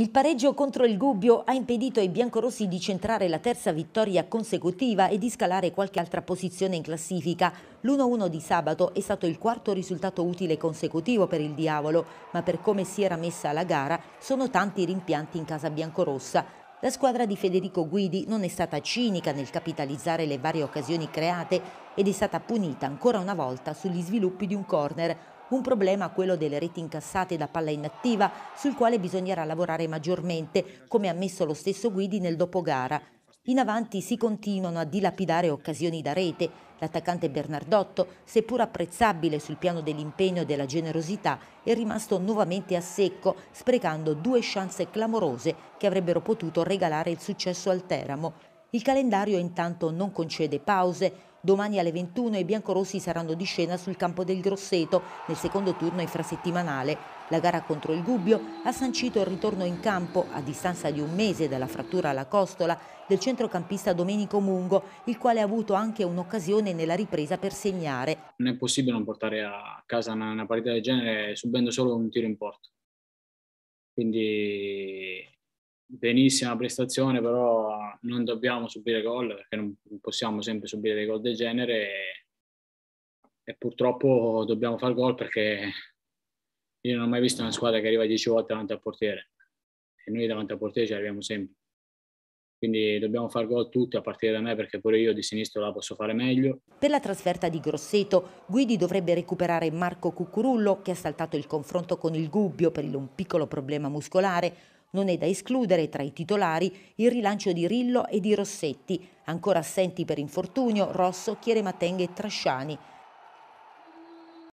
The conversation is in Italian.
Il pareggio contro il Gubbio ha impedito ai biancorossi di centrare la terza vittoria consecutiva e di scalare qualche altra posizione in classifica. L'1-1 di sabato è stato il quarto risultato utile consecutivo per il Diavolo, ma per come si era messa la gara sono tanti i rimpianti in casa biancorossa. La squadra di Federico Guidi non è stata cinica nel capitalizzare le varie occasioni create ed è stata punita ancora una volta sugli sviluppi di un corner. Un problema quello delle reti incassate da palla inattiva, sul quale bisognerà lavorare maggiormente, come ha ammesso lo stesso Guidi nel dopogara. In avanti si continuano a dilapidare occasioni da rete. L'attaccante Bernardotto, seppur apprezzabile sul piano dell'impegno e della generosità, è rimasto nuovamente a secco, sprecando due chance clamorose che avrebbero potuto regalare il successo al Teramo. Il calendario intanto non concede pause. Domani alle 21 i biancorossi saranno di scena sul campo del Grosseto nel secondo turno infrasettimanale. La gara contro il Gubbio ha sancito il ritorno in campo, a distanza di un mese dalla frattura alla costola, del centrocampista Domenico Mungo, il quale ha avuto anche un'occasione nella ripresa per segnare. Non è possibile non portare a casa una, una partita del genere subendo solo un tiro in porto. Quindi benissima prestazione, però non dobbiamo subire gol perché non possiamo sempre subire dei gol del genere e, e purtroppo dobbiamo fare gol perché io non ho mai visto una squadra che arriva dieci volte davanti al portiere e noi davanti al portiere ci arriviamo sempre. Quindi dobbiamo far gol tutti a partire da me perché pure io di sinistra la posso fare meglio. Per la trasferta di Grosseto, Guidi dovrebbe recuperare Marco Cucurullo che ha saltato il confronto con il Gubbio per un piccolo problema muscolare non è da escludere tra i titolari il rilancio di Rillo e di Rossetti, ancora assenti per infortunio Rosso, Chiere Matenghe e Trasciani.